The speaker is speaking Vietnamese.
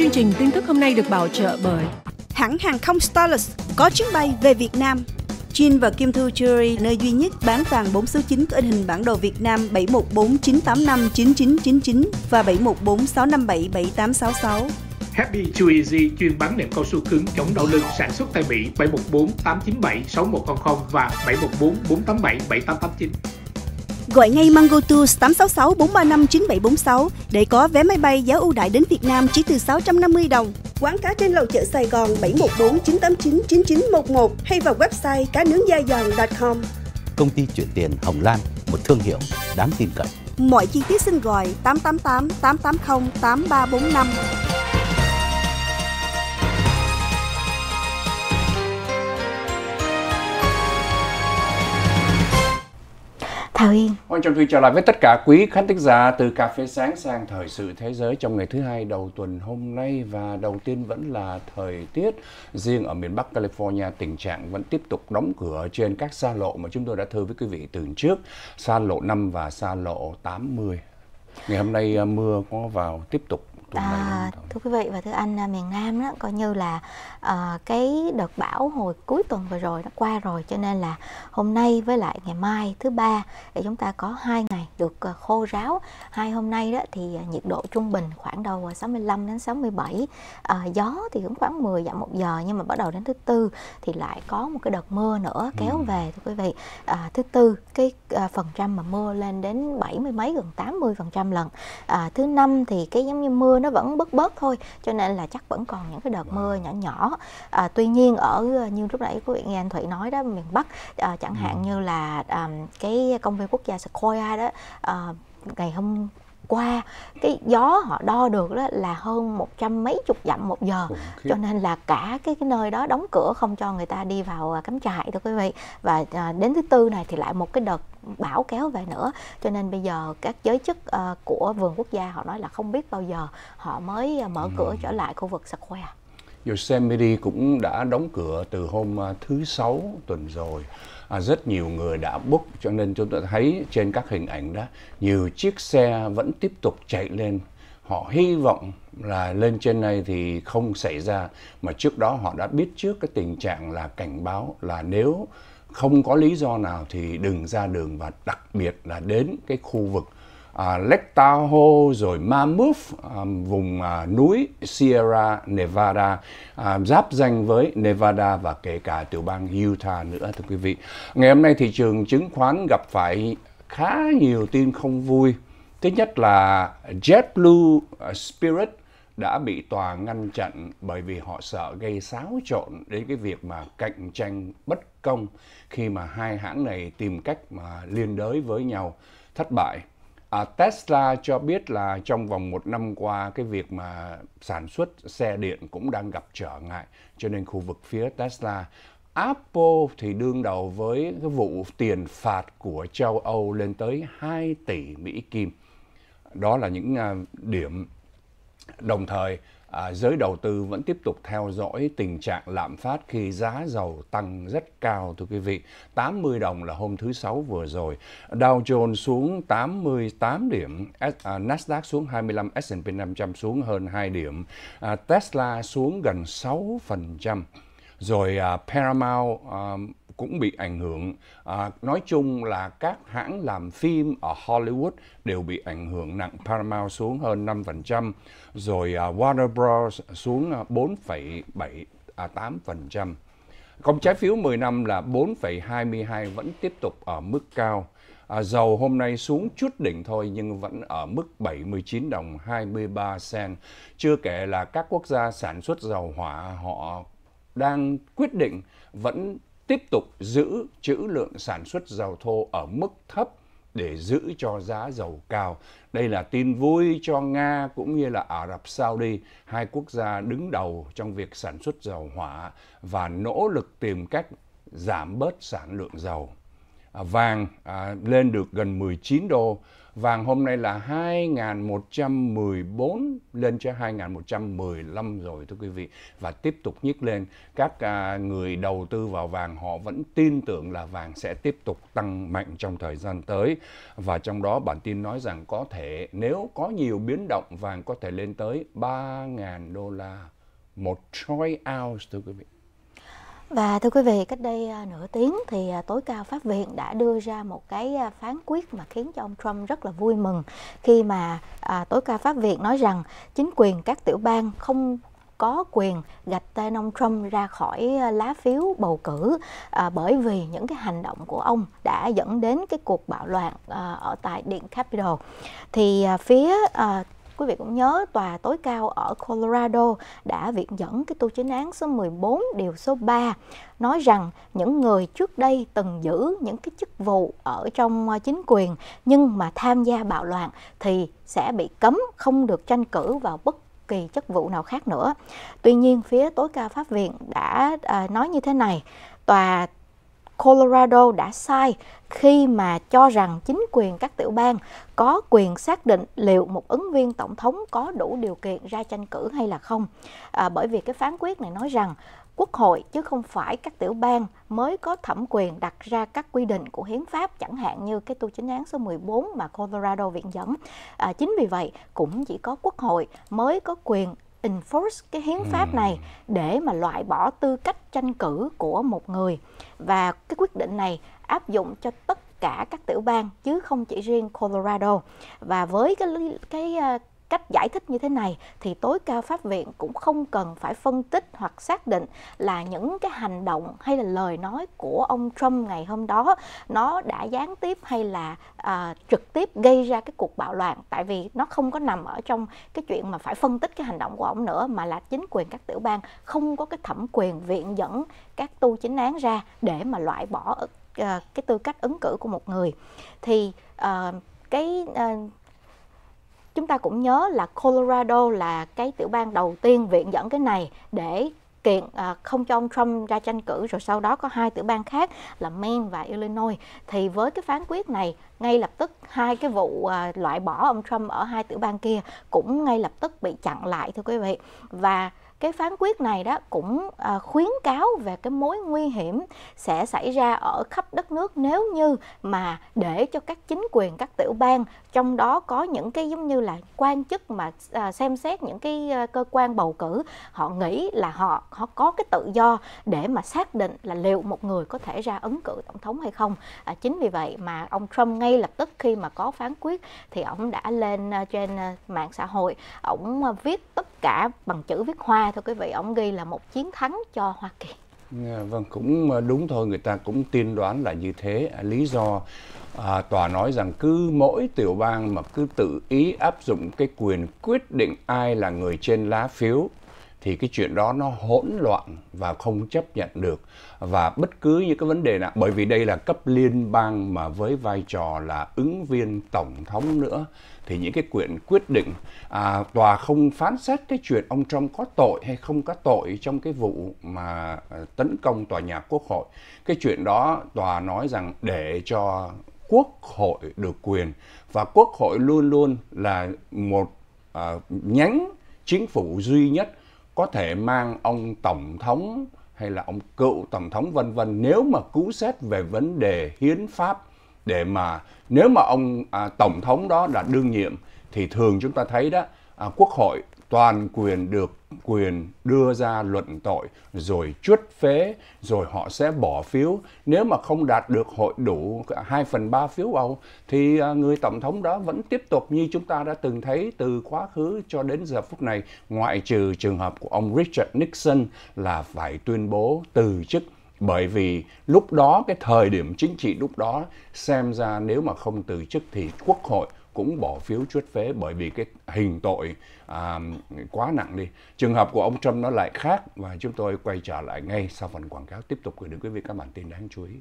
Chương trình tin tức hôm nay được bảo trợ bởi hãng hàng không Starless có chuyến bay về Việt Nam. Jin và Kim Thu Jewelry, nơi duy nhất bán vàng 4 số 9 có in hình bản đồ Việt Nam 7149859999 và 7146577866. Happy Too Easy chuyên bán nệm cao su cứng chống đau lưng sản xuất tại Mỹ 714 897 6100 và 714 487 7889. Gọi ngay Mango Tours 866 435 9746 để có vé máy bay giá ưu đại đến Việt Nam chỉ từ 650 đồng. Quán cá trên lầu chợ Sài Gòn 714 989 9911 hay vào website cá nướng da giòn.com. Công ty chuyển tiền Hồng Lan, một thương hiệu đáng tin cậy. Mọi chi tiết xin gọi 888 880 8345. Thảo Yên. Hoàng vâng, Trọng Thùy trở lại với tất cả quý khán thính giả từ Cà phê Sáng sang Thời sự Thế giới trong ngày thứ hai đầu tuần hôm nay và đầu tiên vẫn là thời tiết. Riêng ở miền Bắc California tình trạng vẫn tiếp tục đóng cửa trên các xa lộ mà chúng tôi đã thưa với quý vị từ trước, xa lộ 5 và xa lộ 80. Ngày hôm nay ờ, mưa có vào tiếp tục à, thưa quý vị và thưa anh à, miền Nam đó coi như là à, cái đợt bão hồi cuối tuần vừa rồi nó qua rồi cho nên là hôm nay với lại ngày mai thứ ba thì chúng ta có hai ngày được ờ, khô ráo hai hôm nay đó thì ờ, nhiệt độ trung bình khoảng đầu 65 đến 67 à, gió thì cũng khoảng 10 dặm một giờ nhưng mà bắt đầu đến thứ tư thì lại có một cái đợt mưa nữa ừ. kéo ừ. về thưa quý vị à, thứ tư cái à, phần trăm mà mưa lên đến 70 mấy gần 80 phần trăm lần à, thứ năm thì cái giống như mưa nó vẫn bớt bớt thôi cho nên là chắc vẫn còn những cái đợt mưa nhỏ nhỏ à, tuy nhiên ở à, như lúc nãy quý vị nghe anh thụy nói đó miền bắc à, chẳng ừ. hạn như là à, cái công viên quốc gia sequoia đó à, ngày hôm qua cái gió họ đo được đó là hơn một trăm mấy chục dặm một giờ cho nên là cả cái, cái nơi đó đóng cửa không cho người ta đi vào à, cắm trại thưa quý vị và à, đến thứ tư này thì lại một cái đợt bão kéo về nữa cho nên bây giờ các giới chức uh, của vườn quốc gia họ nói là không biết bao giờ họ mới à, mở ừ. cửa trở lại khu vực Square Yosemite cũng đã đóng cửa từ hôm à, thứ sáu tuần rồi à, rất nhiều người đã book cho nên chúng ta thấy trên các hình ảnh đó nhiều chiếc xe vẫn tiếp tục chạy lên họ hy vọng là lên trên này thì không xảy ra mà trước đó họ đã biết trước cái tình trạng là cảnh báo là nếu không có lý do nào thì đừng ra đường và đặc biệt là đến cái khu vực À, Lake Tahoe rồi Mammoth à, vùng à, núi Sierra Nevada giáp danh với Nevada và kể cả tiểu bang Utah nữa thưa quý vị. Ngày hôm nay thị trường chứng khoán gặp phải khá nhiều tin không vui. Thứ nhất là JetBlue Spirit đã bị tòa ngăn chặn bởi vì họ sợ gây xáo trộn đến cái việc mà cạnh tranh bất công khi mà hai hãng này tìm cách mà liên đới với nhau thất bại. À, Tesla cho biết là trong vòng một năm qua cái việc mà sản xuất xe điện cũng đang gặp trở ngại cho nên khu vực phía Tesla Apple thì đương đầu với cái vụ tiền phạt của châu Âu lên tới 2 tỷ Mỹ Kim. Đó là những à, điểm Đồng thời, à, giới đầu tư vẫn tiếp tục theo dõi tình trạng lạm phát khi giá dầu tăng rất cao thưa quý vị. 80 đồng là hôm thứ Sáu vừa rồi. Dow Jones xuống 88 điểm, S, à, Nasdaq xuống 25, S&P 500 xuống hơn 2 điểm, à, Tesla xuống gần 6%. Rồi à, Paramount à, cũng bị ảnh hưởng. À, nói chung là các hãng làm phim ở Hollywood đều bị ảnh hưởng nặng. Paramount xuống hơn 5%, rồi à, Warner Bros. xuống 4,7 à, 8%. À, Còn trái phiếu 10 năm là 4,22 vẫn tiếp tục ở mức cao. À, dầu hôm nay xuống chút đỉnh thôi nhưng vẫn ở mức 79 đồng 23 sen. Chưa kể là các quốc gia sản xuất dầu hỏa họ đang quyết định vẫn tiếp tục giữ trữ lượng sản xuất dầu thô ở mức thấp để giữ cho giá dầu cao. Đây là tin vui cho Nga cũng như là Ả Rập Saudi, hai quốc gia đứng đầu trong việc sản xuất dầu hỏa và nỗ lực tìm cách giảm bớt sản lượng dầu. À, vàng à, lên được gần 19 đô. Vàng hôm nay là 2.114 lên cho 2.115 rồi thưa quý vị và tiếp tục nhích lên. Các à, người đầu tư vào vàng họ vẫn tin tưởng là vàng sẽ tiếp tục tăng mạnh trong thời gian tới và trong đó bản tin nói rằng có thể nếu có nhiều biến động vàng có thể lên tới 3.000 đô la một troy ounce thưa quý vị. Và thưa quý vị, cách đây à, nửa tiếng thì à, tối cao pháp viện đã đưa ra một cái à, phán quyết mà khiến cho ông Trump rất là vui mừng khi mà tối cao pháp viện nói rằng chính quyền các tiểu bang không có quyền gạch tên ông Trump ra khỏi lá phiếu bầu cử à, bởi vì những cái hành động của ông đã dẫn đến cái cuộc bạo loạn à, ở tại Điện Capitol. Thì à, phía à, quý vị cũng nhớ tòa tối cao ở Colorado đã viện dẫn cái tu chính án số 14 điều số 3 nói rằng những người trước đây từng giữ những cái chức vụ ở trong ờ, chính quyền nhưng mà tham gia bạo loạn thì sẽ bị cấm không được tranh cử vào bất kỳ chức vụ nào khác nữa. Tuy nhiên phía tối cao pháp viện đã à, nói như thế này, tòa Colorado đã sai khi mà cho rằng chính quyền các tiểu bang có quyền xác định liệu một ứng viên tổng thống có đủ điều kiện ra tranh cử hay là không. À, bởi vì cái phán quyết này nói rằng quốc hội chứ không phải các tiểu bang mới có thẩm quyền đặt ra các quy định của hiến pháp chẳng hạn như cái tu chính án số 14 mà Colorado viện dẫn. À, chính vì vậy cũng chỉ có quốc hội mới có quyền enforce cái hiến pháp ừ. này để mà loại bỏ tư cách tranh cử của một người và cái quyết định này áp dụng cho tất cả các tiểu bang chứ không chỉ riêng Colorado và với cái cái ờ, cách giải thích như thế này thì tối cao pháp viện cũng không cần phải phân tích hoặc xác định là những cái hành động hay là lời nói của ông Trump ngày hôm đó nó đã gián tiếp hay là à, trực tiếp gây ra cái cuộc bạo loạn tại vì nó không có nằm ở trong cái chuyện mà phải phân tích cái hành động của ông nữa mà là chính quyền các tiểu bang không có cái thẩm quyền viện dẫn các tu chính án ra để mà loại bỏ ờ, cái tư cách ứng cử của một người thì uh, cái uh, chúng ta cũng nhớ là Colorado là cái tiểu bang đầu tiên viện dẫn cái này để kiện à, không cho ông Trump ra tranh cử rồi sau đó có hai tiểu bang khác là Maine và Illinois thì với cái phán quyết này ngay lập tức hai cái vụ à, loại bỏ ông Trump ở hai tiểu bang kia cũng ngay lập tức bị chặn lại thưa quý vị và cái phán quyết này đó cũng à, khuyến cáo về cái mối nguy hiểm sẽ xảy ra ở khắp đất nước nếu như mà để cho các chính quyền các tiểu bang trong đó có những cái giống như là quan chức mà à, xem xét những cái à, cơ quan bầu cử họ nghĩ là họ họ có cái tự do để mà xác định là liệu một người có thể ra ứng cử tổng thống hay không à, chính vì vậy mà ông Trump ngay lập tức khi mà có phán quyết thì ông đã lên trên mạng xã hội ông viết tất cả bằng chữ viết hoa thôi quý vị ông ghi là một chiến thắng cho hoa kỳ dạ, vâng cũng ờ, đúng thôi người ta cũng tiên đoán là như thế à, lý do à, tòa nói rằng cứ mỗi tiểu bang mà cứ tự ý áp dụng cái quyền quyết định ai là người trên lá phiếu thì cái chuyện đó nó hỗn loạn và không chấp nhận được và bất cứ những cái vấn đề nào bởi vì đây là cấp liên bang mà với vai trò là ứng viên tổng thống nữa thì những cái quyền quyết định à, tòa không phán xét cái chuyện ông Trump có tội hay không có tội trong cái vụ mà à, tấn công tòa nhà quốc hội cái chuyện đó tòa nói rằng để cho quốc hội được quyền và quốc hội luôn luôn là một à, nhánh chính phủ duy nhất có thể mang ông tổng thống hay là ông cựu tổng thống vân vân nếu mà cứu xét về vấn đề hiến pháp để mà nếu mà ông à, tổng thống đó là đương nhiệm thì thường chúng ta thấy đó à, quốc hội toàn quyền được quyền đưa ra luận tội rồi chuất phế rồi họ sẽ bỏ phiếu nếu mà không đạt được hội đủ 2 phần 3 phiếu bầu thì à, người tổng thống đó vẫn tiếp tục như chúng ta đã từng thấy từ quá khứ cho đến giờ phút này ngoại trừ trường hợp của ông Richard Nixon là phải tuyên bố từ chức bởi vì lúc đó cái thời điểm chính trị lúc đó xem ra nếu mà không từ chức thì quốc hội cũng bỏ phiếu chuất phế bởi vì cái hình tội à, quá nặng đi. Trường hợp của ông Trump nó lại khác và chúng tôi quay trở lại ngay sau phần quảng cáo tiếp tục gửi đến quý vị các bản tin đáng chú ý.